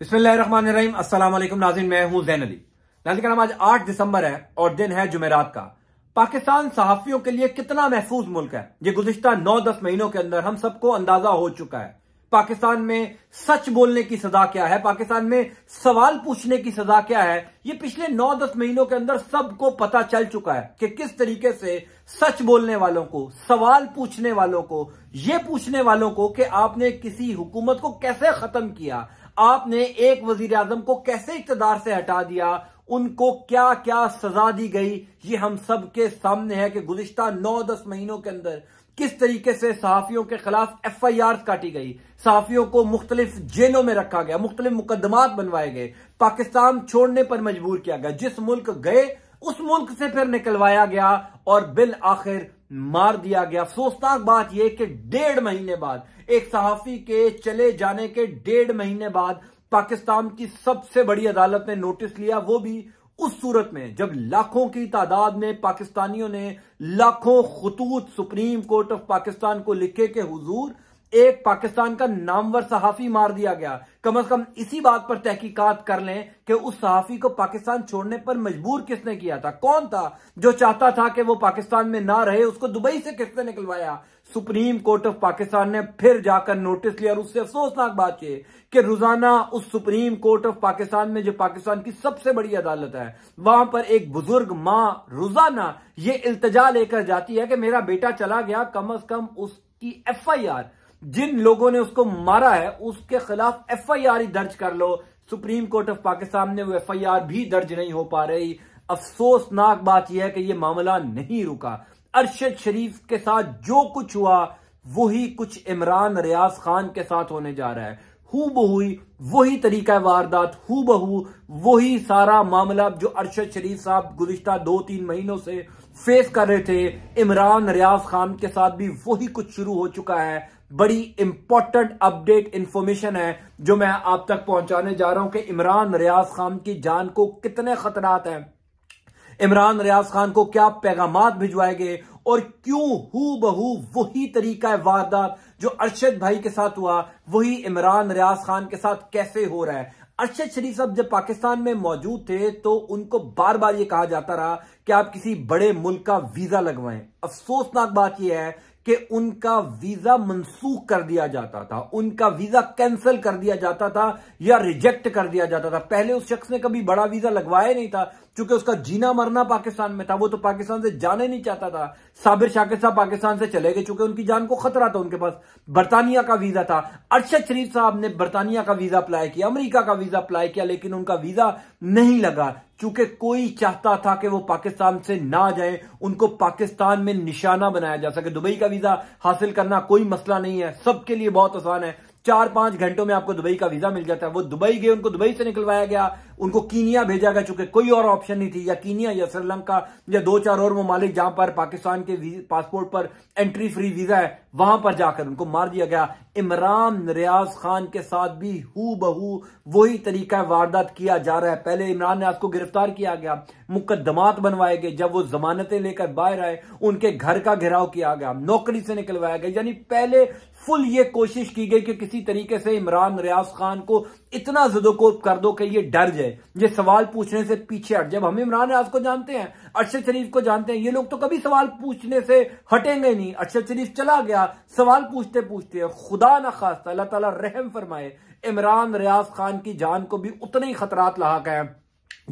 बिस्मिल्लाम असलम नाजिन मैं हूं जैन अली नाजिन का नाम आज 8 दिसंबर है और दिन है जुमेरात का पाकिस्तान सहाफियों के लिए कितना महफूज मुल्क है ये गुजश्ता नौ दस महीनों के अंदर हम सबको अंदाजा हो चुका है पाकिस्तान में सच बोलने की सजा क्या है पाकिस्तान में सवाल पूछने की सजा क्या है ये पिछले नौ दस महीनों के अंदर सबको पता चल चुका है कि किस तरीके से सच बोलने वालों को सवाल पूछने वालों को ये पूछने वालों को कि आपने किसी हुकूमत को कैसे खत्म किया आपने एक वजीर आजम को कैसे इकतदार से हटा दिया उनको क्या क्या सजा दी गई ये हम सब के सामने है कि गुजशत नौ दस महीनों के अंदर किस तरीके से सहाफियों के खिलाफ एफ आई आर काटी गई सहाफियों को मुख्तलिफ जेलों में रखा गया मुख्तलिफ मुकदमात बनवाए गए पाकिस्तान छोड़ने पर मजबूर किया गया जिस मुल्क गए उस मुल्क से फिर निकलवाया गया और बिल आखिर मार दिया गया अफसोसनाक बात यह कि डेढ़ महीने बाद एक सहाफी के चले जाने के डेढ़ महीने बाद पाकिस्तान की सबसे बड़ी अदालत ने नोटिस लिया वो भी उस सूरत में जब लाखों की तादाद में पाकिस्तानियों ने लाखों खतूत सुप्रीम कोर्ट ऑफ पाकिस्तान को लिखे के हुजूर एक पाकिस्तान का नामवर सहाफी मार दिया गया कम अज कम इसी बात पर तहकीकात कर लें कि उस सहाफी को पाकिस्तान छोड़ने पर मजबूर किसने किया था कौन था जो चाहता था कि वो पाकिस्तान में ना रहे उसको दुबई से किसने निकलवाया सुप्रीम कोर्ट ऑफ पाकिस्तान ने फिर जाकर नोटिस लिया और उससे अफसोसनाक बात यह कि रोजाना उस सुप्रीम कोर्ट ऑफ पाकिस्तान में जो पाकिस्तान की सबसे बड़ी अदालत है वहां पर एक बुजुर्ग मां रोजाना ये इल्तजा लेकर जाती है कि मेरा बेटा चला गया कम अज कम उसकी एफ आई आर जिन लोगों ने उसको मारा है उसके खिलाफ एफआईआर ही दर्ज कर लो सुप्रीम कोर्ट ऑफ पाकिस्तान ने वो एफआईआर भी दर्ज नहीं हो पा रही अफसोसनाक बात यह है कि यह मामला नहीं रुका अरशद शरीफ के साथ जो कुछ हुआ वही कुछ इमरान रियाज खान के साथ होने जा रहा है हु बहुई वही तरीका वारदात हु बहू वही सारा मामला जो अरशद शरीफ साहब गुजश्ता दो तीन महीनों से फेस कर रहे थे इमरान रियाज खान के साथ भी वही कुछ शुरू हो चुका है बड़ी इंपॉर्टेंट अपडेट इंफॉर्मेशन है जो मैं आप तक पहुंचाने जा रहा हूं कि इमरान रियाज खान की जान को कितने खतरात हैं इमरान रियाज खान को क्या पैगाम भिजवाए गए और क्यों हु बहू वही तरीका है वारदात जो अरशद भाई के साथ हुआ वही इमरान रियाज खान के साथ कैसे हो रहा है अरशद शरीफ साहब जब पाकिस्तान में मौजूद थे तो उनको बार बार ये कहा जाता रहा कि आप किसी बड़े मुल्क का वीजा लगवाएं अफसोसनाक बात यह है कि उनका वीजा मंसूख कर दिया जाता था उनका वीजा कैंसिल कर दिया जाता था या रिजेक्ट कर दिया जाता था पहले उस शख्स ने कभी बड़ा वीजा लगवाया नहीं था क्योंकि उसका जीना मरना पाकिस्तान में था वो तो पाकिस्तान से जाने नहीं चाहता था साबिर शाकिर साहब पाकिस्तान से चले गए चूंकि उनकी जान को खतरा था उनके पास बरतानिया का वीजा था अरशद शरीफ साहब ने बरतानिया का वीजा अप्लाई किया अमरीका का वीजा अप्लाई किया लेकिन उनका वीजा नहीं लगा चूंकि कोई चाहता था कि वो पाकिस्तान से ना जाए उनको पाकिस्तान में निशाना बनाया जा सके दुबई का वीजा हासिल करना कोई मसला नहीं है सबके लिए बहुत आसान है चार पांच घंटों में आपको दुबई का वीजा मिल जाता है वो दुबई गए उनको दुबई से निकलवाया गया उनको कीनिया भेजा गया चूंकि कोई और ऑप्शन नहीं थी या कीनिया या श्रीलंका या दो चार और ममालिक जहां पर पाकिस्तान के पासपोर्ट पर एंट्री फ्री वीजा है वहां पर जाकर उनको मार दिया गया इमरान रियाज खान के साथ भी हु बहू वही तरीका वारदात किया जा रहा है पहले इमरान रियाज को गिरफ्तार किया गया मुकदमात बनवाए गए जब वो जमानतें लेकर बाहर आए उनके घर का घेराव किया गया नौकरी से निकलवाया गया यानी पहले फुल ये कोशिश की गई कि किसी तरीके से इमरान रियाज खान को इतना जदोकोप कर दो कि ये डर जाए ये सवाल पूछने से पीछे हट जब हम इमरान रियाज को जानते हैं अरशद शरीफ को जानते हैं ये लोग तो कभी सवाल पूछने से हटेंगे नहीं अरशद शरीफ चला गया सवाल पूछते पूछते खुदा ना खास्ता अल्लाह ताला रहम फरमाए इमरान रियाज खान की जान को भी उतने ही खतरात लाक है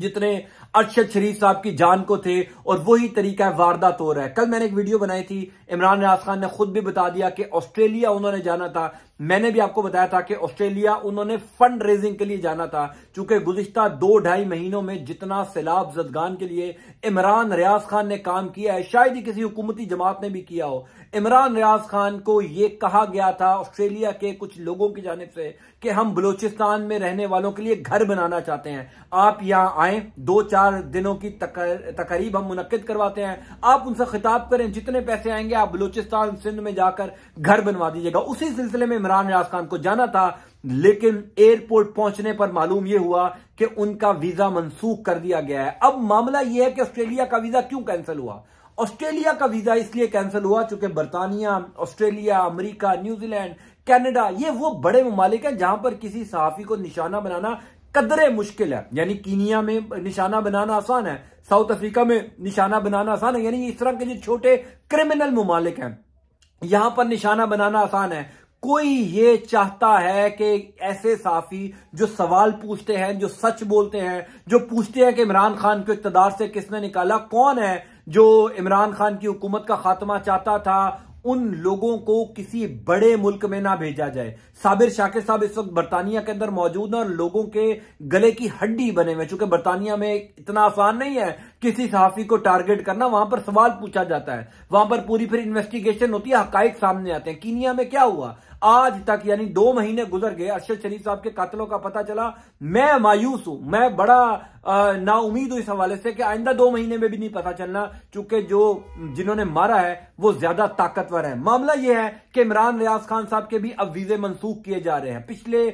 जितने अरशद शरीफ साहब की जान को थे और वही तरीका वारदात हो रहा है कल मैंने एक वीडियो बनाई थी इमरान रियाज खान ने खुद भी बता दिया कि ऑस्ट्रेलिया उन्होंने जाना था मैंने भी आपको बताया था कि ऑस्ट्रेलिया उन्होंने फंड रेजिंग के लिए जाना था चूंकि गुजशत दो ढाई महीनों में जितना सैलाब जदगान के लिए इमरान रियाज खान ने काम किया है शायद ही किसी हुकूमती जमात ने भी किया हो इमरान रियाज खान को यह कहा गया था ऑस्ट्रेलिया के कुछ लोगों की जानब से कि हम बलूचिस्तान में रहने वालों के लिए घर बनाना चाहते हैं आप यहां आए दो चार दिनों की तकरीब हम मुनद करवाते हैं आप उनसे खिताब करें जितने पैसे आएंगे आप बलूचिस्तान सिंध में जाकर घर बनवा दीजिएगा उसी सिलसिले में इमरान रियाज खान को जाना था लेकिन एयरपोर्ट पहुंचने पर मालूम यह हुआ कि उनका वीजा मनसूख कर दिया गया है अब मामला यह है कि ऑस्ट्रेलिया का वीजा क्यों कैंसिल हुआ ऑस्ट्रेलिया का वीजा इसलिए कैंसिल हुआ चूंकि बर्तानिया ऑस्ट्रेलिया अमरीका न्यूजीलैंड कैनेडा ये वो बड़े ममालिक हैं जहां पर किसी सहाफी को निशाना बनाना कदरे मुश्किल है यानी कीनिया में निशाना बनाना आसान है साउथ अफ्रीका में निशाना बनाना आसान है यानी इस तरह के जो छोटे क्रिमिनल ममालिक हैं यहां पर निशाना बनाना आसान है कोई ये चाहता है कि ऐसे साफी जो सवाल पूछते हैं जो सच बोलते हैं जो पूछते हैं कि इमरान खान को इकतदार से किसने निकाला कौन है जो इमरान खान की हुकूमत का खात्मा चाहता था उन लोगों को किसी बड़े मुल्क में ना भेजा जाए साबिर शाकिर साहब इस वक्त बरतानिया के अंदर मौजूद हैं और लोगों के गले की हड्डी बने हुए चूंकि बरतानिया में इतना आसान नहीं है किसी सहाफी को टारगेट करना वहां पर सवाल पूछा जाता है वहां पर पूरी फिर इन्वेस्टिगेशन होती है हकायक सामने आते हैं कीनिया में क्या हुआ आज तक यानी दो महीने गुजर गए अरशद शरीफ साहब के कातलों का पता चला मैं मायूस हूं मैं बड़ा नाउमीद हूं इस हवाले से कि आइंदा दो महीने में भी नहीं पता चलना चूंकि जो जिन्होंने मारा है वो ज्यादा ताकतवर है मामला यह है कि इमरान रियाज खान साहब के भी अब वीजे मनसूख किए जा रहे हैं पिछले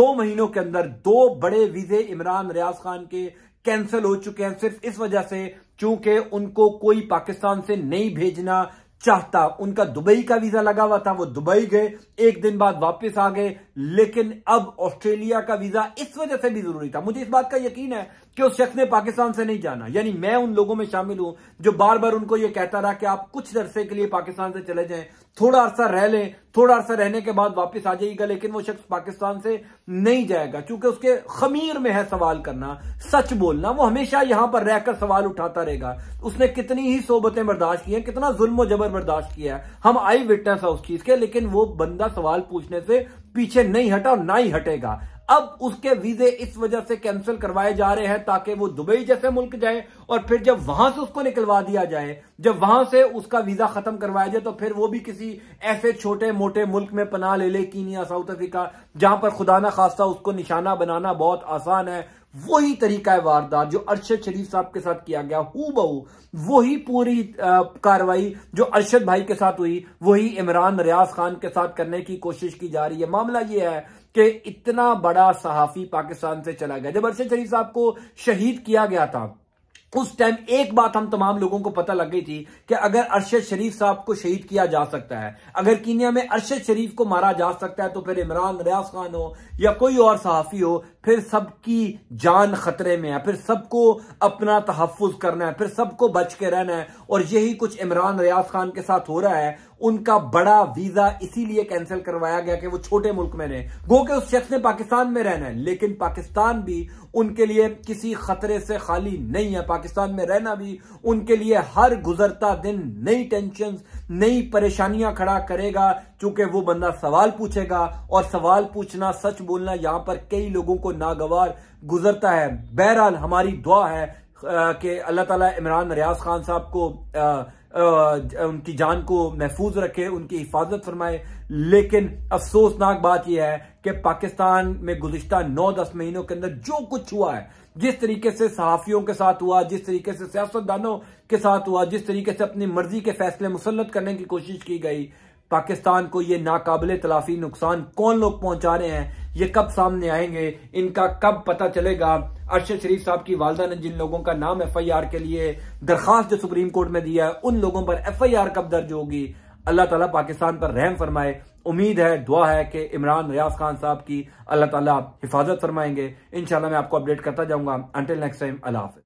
दो महीनों के अंदर दो बड़े वीजे इमरान रियाज खान के कैंसिल हो चुके हैं सिर्फ इस वजह से चूंकि उनको कोई पाकिस्तान से नहीं भेजना चाहता उनका दुबई का वीजा लगा हुआ था वो दुबई गए एक दिन बाद वापस आ गए लेकिन अब ऑस्ट्रेलिया का वीजा इस वजह से भी जरूरी था मुझे इस बात का यकीन है कि उस शख्स ने पाकिस्तान से नहीं जाना यानी मैं उन लोगों में शामिल हूं जो बार बार उनको यह कहता रहा कि आप कुछ अरसे के लिए पाकिस्तान से चले जाएं थोड़ा अरसा रह लें थोड़ा अरसा रहने के बाद वापस आ जाइएगा लेकिन वो शख्स पाकिस्तान से नहीं जाएगा क्योंकि उसके खमीर में है सवाल करना सच बोलना वो हमेशा यहां पर रहकर सवाल उठाता रहेगा उसने कितनी ही सोबतें बर्दाश्त की हैं कितना जुल्म जबर बर्दाश्त किया है हम आई विटनेस है उस चीज के लेकिन वो बंदा सवाल पूछने से पीछे नहीं हटा और ना ही हटेगा अब उसके वीजे इस वजह से कैंसिल करवाए जा रहे हैं ताकि वो दुबई जैसे मुल्क जाए और फिर जब वहां से उसको निकलवा दिया जाए जब वहां से उसका वीजा खत्म करवाया जाए तो फिर वो भी किसी ऐसे छोटे मोटे मुल्क में पनाह ले ले कीनिया साउथ अफ्रीका जहां पर खुदा ना खासा उसको निशाना बनाना बहुत आसान है वही तरीका है वारदात जो अरशद शरीफ साहब के साथ किया गया हु बहू वही पूरी कार्रवाई जो अरशद भाई के साथ हुई वही इमरान रियाज खान के साथ करने की कोशिश की जा रही है मामला यह है कि इतना बड़ा सहाफी पाकिस्तान से चला गया जब अरशद शरीफ साहब को शहीद किया गया था उस टाइम एक बात हम तमाम लोगों को पता लग गई थी कि अगर अरशद शरीफ साहब को शहीद किया जा सकता है अगर कीनिया में अरशद शरीफ को मारा जा सकता है तो फिर इमरान रियाज खान हो या कोई और सहाफी हो फिर सबकी जान खतरे में है फिर सबको अपना तहफुज करना है फिर सबको बच के रहना है और यही कुछ इमरान रियाज खान के साथ हो रहा है उनका बड़ा वीजा इसीलिए कैंसिल करवाया गया कि वो छोटे मुल्क में रहे गो के उस शख्स ने पाकिस्तान में रहना है लेकिन पाकिस्तान भी उनके लिए किसी खतरे से खाली नहीं है पाकिस्तान में रहना भी उनके लिए हर गुजरता दिन नई टेंशन नई परेशानियां खड़ा करेगा चूंकि वो बंदा सवाल पूछेगा और सवाल पूछना सच बोलना यहां पर कई लोगों को नागवार गुजरता है बहरहाल हमारी दुआ है कि अल्लाह ताला इमरान रियाज खान साहब को आ, उनकी जान को महफूज रखे उनकी हिफाजत फरमाए लेकिन अफसोसनाक बात यह है कि पाकिस्तान में गुजशत नौ दस महीनों के अंदर जो कुछ हुआ है जिस तरीके से सहाफ़ियों के साथ हुआ जिस तरीके से सियासतदानों के साथ हुआ जिस तरीके से अपनी मर्जी के फैसले मुसलत करने की कोशिश की गई पाकिस्तान को ये नाकाबले तलाफी नुकसान कौन लोग पहुंचा रहे हैं ये कब सामने आएंगे इनका कब पता चलेगा अरशद शरीफ साहब की वालदा ने जिन लोगों का नाम एफ आई आर के लिए दरखास्त जो सुप्रीम कोर्ट में दिया है उन लोगों पर एफ आई आर कब दर्ज होगी अल्लाह ताला पाकिस्तान पर रहम फरमाए उम्मीद है दुआ है कि इमरान रियाज खान साहब की अल्लाह ताला हिफाजत फरमाएंगे इंशाल्लाह मैं आपको अपडेट करता जाऊंगा अंटिल नेक्स्ट टाइम अल्लाह